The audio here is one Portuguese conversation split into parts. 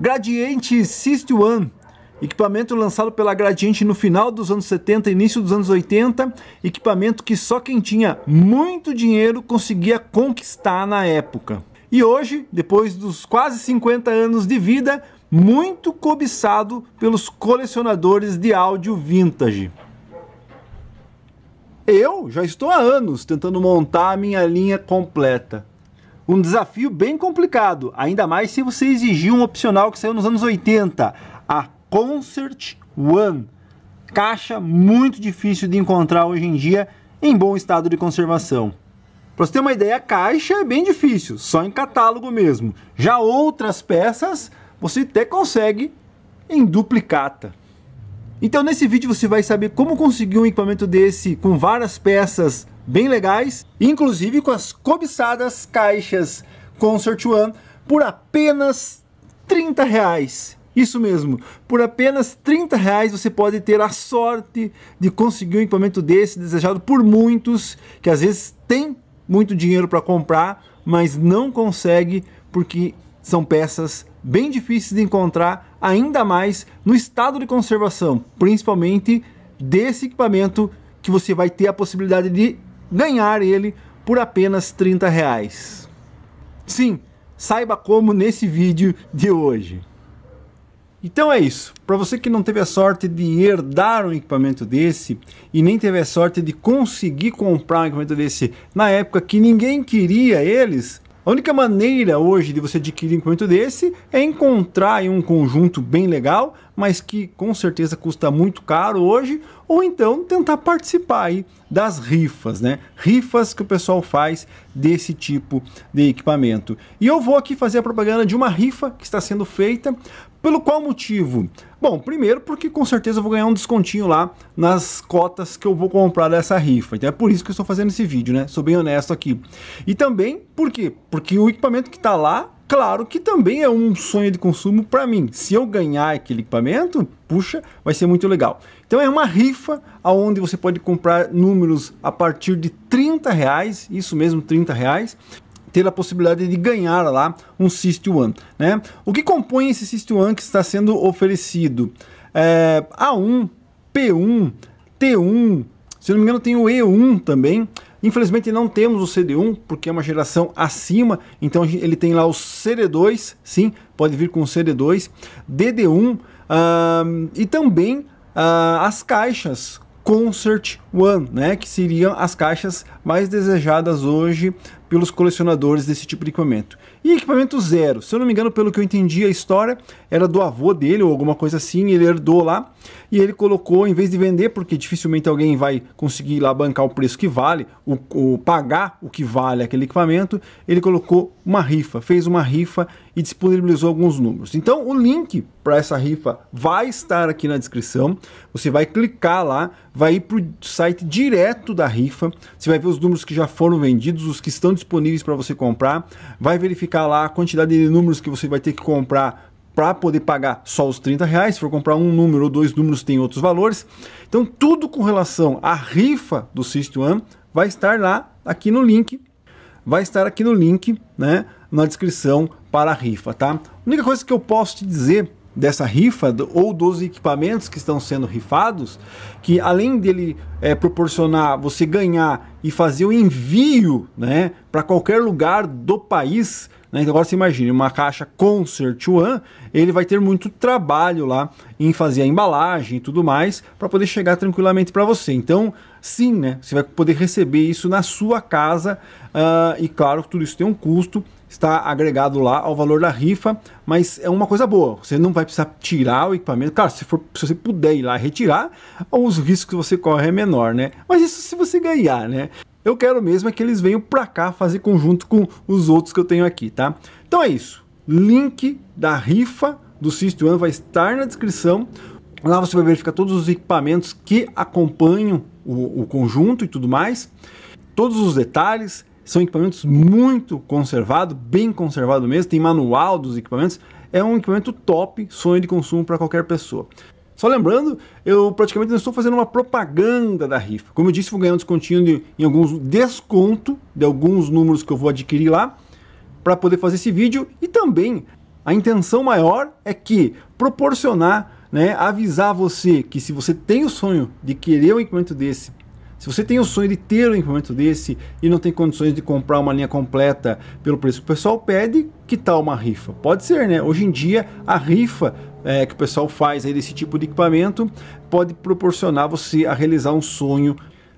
Gradiente Sist One, equipamento lançado pela Gradiente no final dos anos 70, início dos anos 80, equipamento que só quem tinha muito dinheiro conseguia conquistar na época. E hoje, depois dos quase 50 anos de vida, muito cobiçado pelos colecionadores de áudio vintage. Eu já estou há anos tentando montar a minha linha completa um desafio bem complicado, ainda mais se você exigir um opcional que saiu nos anos 80, a Concert One. Caixa muito difícil de encontrar hoje em dia em bom estado de conservação. Para você ter uma ideia, a caixa é bem difícil, só em catálogo mesmo. Já outras peças você até consegue em duplicata. Então nesse vídeo você vai saber como conseguir um equipamento desse com várias peças bem legais, inclusive com as cobiçadas caixas Concert One por apenas 30 reais. Isso mesmo, por apenas 30 reais você pode ter a sorte de conseguir um equipamento desse desejado por muitos que às vezes tem muito dinheiro para comprar, mas não consegue porque são peças bem difíceis de encontrar, ainda mais no estado de conservação, principalmente desse equipamento que você vai ter a possibilidade de ganhar ele por apenas 30 reais. Sim, saiba como nesse vídeo de hoje. Então é isso. Para você que não teve a sorte de herdar um equipamento desse e nem teve a sorte de conseguir comprar um equipamento desse na época que ninguém queria eles, a única maneira hoje de você adquirir um equipamento desse é encontrar um conjunto bem legal, mas que com certeza custa muito caro hoje, ou então tentar participar aí das rifas, né? Rifas que o pessoal faz desse tipo de equipamento. E eu vou aqui fazer a propaganda de uma rifa que está sendo feita pelo qual motivo? Bom, primeiro porque com certeza eu vou ganhar um descontinho lá nas cotas que eu vou comprar dessa rifa. Então é por isso que eu estou fazendo esse vídeo, né? Sou bem honesto aqui. E também, por quê? Porque o equipamento que está lá Claro que também é um sonho de consumo para mim. Se eu ganhar aquele equipamento, puxa, vai ser muito legal. Então é uma rifa onde você pode comprar números a partir de 30 reais, isso mesmo, 30 reais ter a possibilidade de ganhar lá um Sist One. Né? O que compõe esse Sist One que está sendo oferecido? É, A1, P1, T1, se não me engano tem o E1 também. Infelizmente não temos o CD1 porque é uma geração acima, então ele tem lá o CD2, sim, pode vir com o CD2, DD1 uh, e também uh, as caixas Concert One, né, que seriam as caixas mais desejadas hoje pelos colecionadores desse tipo de equipamento. E equipamento zero, se eu não me engano, pelo que eu entendi a história, era do avô dele ou alguma coisa assim, ele herdou lá e ele colocou, em vez de vender, porque dificilmente alguém vai conseguir lá bancar o preço que vale, o, o pagar o que vale aquele equipamento, ele colocou uma rifa, fez uma rifa e disponibilizou alguns números. Então o link para essa rifa vai estar aqui na descrição, você vai clicar lá, vai ir para o site site direto da rifa. Você vai ver os números que já foram vendidos, os que estão disponíveis para você comprar. Vai verificar lá a quantidade de números que você vai ter que comprar para poder pagar só os 30 reais. Se for comprar um número ou dois números, tem outros valores. Então, tudo com relação à rifa do System One vai estar lá aqui no link. Vai estar aqui no link, né? Na descrição para a rifa, tá? A única coisa que eu posso te dizer dessa rifa ou dos equipamentos que estão sendo rifados, que além dele é, proporcionar você ganhar e fazer o envio né, para qualquer lugar do país, né, agora você imagine uma caixa Concert One, ele vai ter muito trabalho lá em fazer a embalagem e tudo mais para poder chegar tranquilamente para você. Então, sim, né, você vai poder receber isso na sua casa uh, e claro tudo isso tem um custo está agregado lá ao valor da rifa, mas é uma coisa boa. Você não vai precisar tirar o equipamento. Claro, se, for, se você puder ir lá retirar, os riscos que você corre é menor, né? Mas isso se você ganhar, né? Eu quero mesmo é que eles venham para cá fazer conjunto com os outros que eu tenho aqui, tá? Então é isso. Link da rifa do System One vai estar na descrição. Lá você vai verificar todos os equipamentos que acompanham o, o conjunto e tudo mais. Todos os detalhes, são equipamentos muito conservados, bem conservado mesmo, tem manual dos equipamentos. É um equipamento top, sonho de consumo para qualquer pessoa. Só lembrando, eu praticamente não estou fazendo uma propaganda da rifa. Como eu disse, vou ganhar um descontinho de, em alguns desconto de alguns números que eu vou adquirir lá para poder fazer esse vídeo e também a intenção maior é que proporcionar, né, avisar você que se você tem o sonho de querer um equipamento desse se você tem o sonho de ter um equipamento desse e não tem condições de comprar uma linha completa pelo preço que o pessoal pede, que tal uma rifa? Pode ser, né? Hoje em dia, a rifa é, que o pessoal faz aí desse tipo de equipamento pode proporcionar você a realizar um sonho,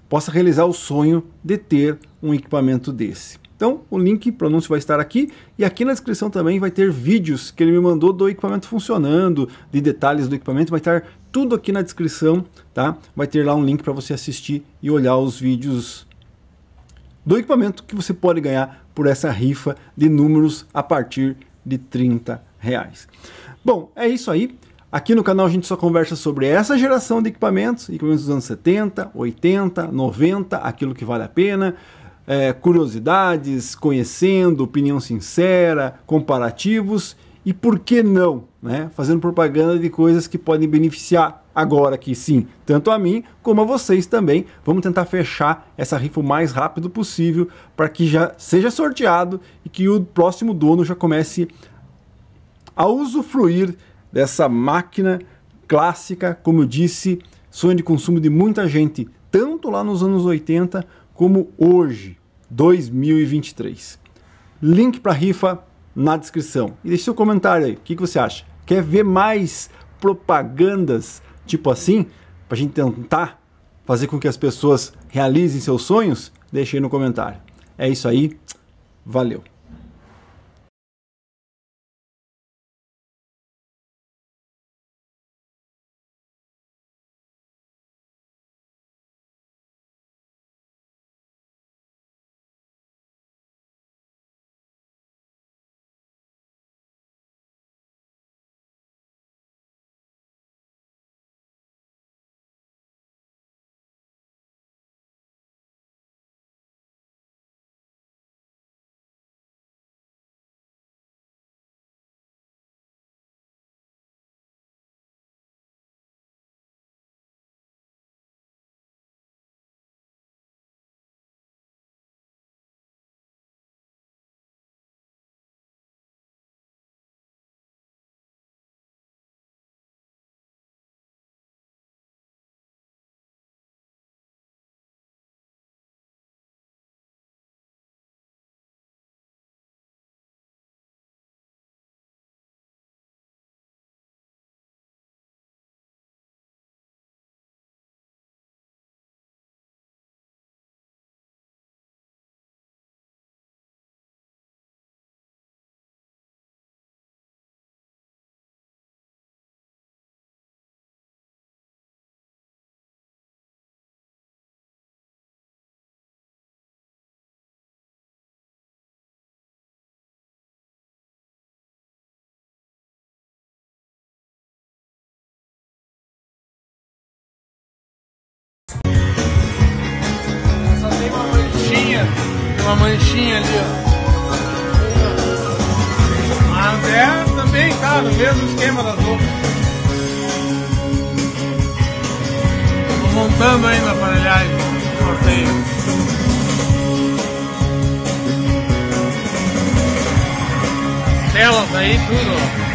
possa realizar o sonho de ter um equipamento desse. Então, o link para o anúncio vai estar aqui e aqui na descrição também vai ter vídeos que ele me mandou do equipamento funcionando, de detalhes do equipamento, vai estar tudo aqui na descrição, tá? Vai ter lá um link para você assistir e olhar os vídeos do equipamento que você pode ganhar por essa rifa de números a partir de 30 reais. Bom, é isso aí. Aqui no canal a gente só conversa sobre essa geração de equipamentos, equipamentos dos anos 70, 80, 90, aquilo que vale a pena, é, curiosidades, conhecendo, opinião sincera, comparativos e por que não, né? Fazendo propaganda de coisas que podem beneficiar agora que sim, tanto a mim como a vocês também. Vamos tentar fechar essa rifa o mais rápido possível para que já seja sorteado e que o próximo dono já comece a usufruir dessa máquina clássica, como eu disse, sonho de consumo de muita gente, tanto lá nos anos 80 como hoje, 2023. Link para a rifa na descrição. E deixe seu comentário aí, o que, que você acha? Quer ver mais propagandas tipo assim? Pra gente tentar fazer com que as pessoas realizem seus sonhos? Deixe aí no comentário. É isso aí, valeu! manchinha ali, ó. Mas é também, tá, no mesmo esquema das outras. Tô montando ainda a aparelhagem do sorteio. As telas aí, tudo, ó.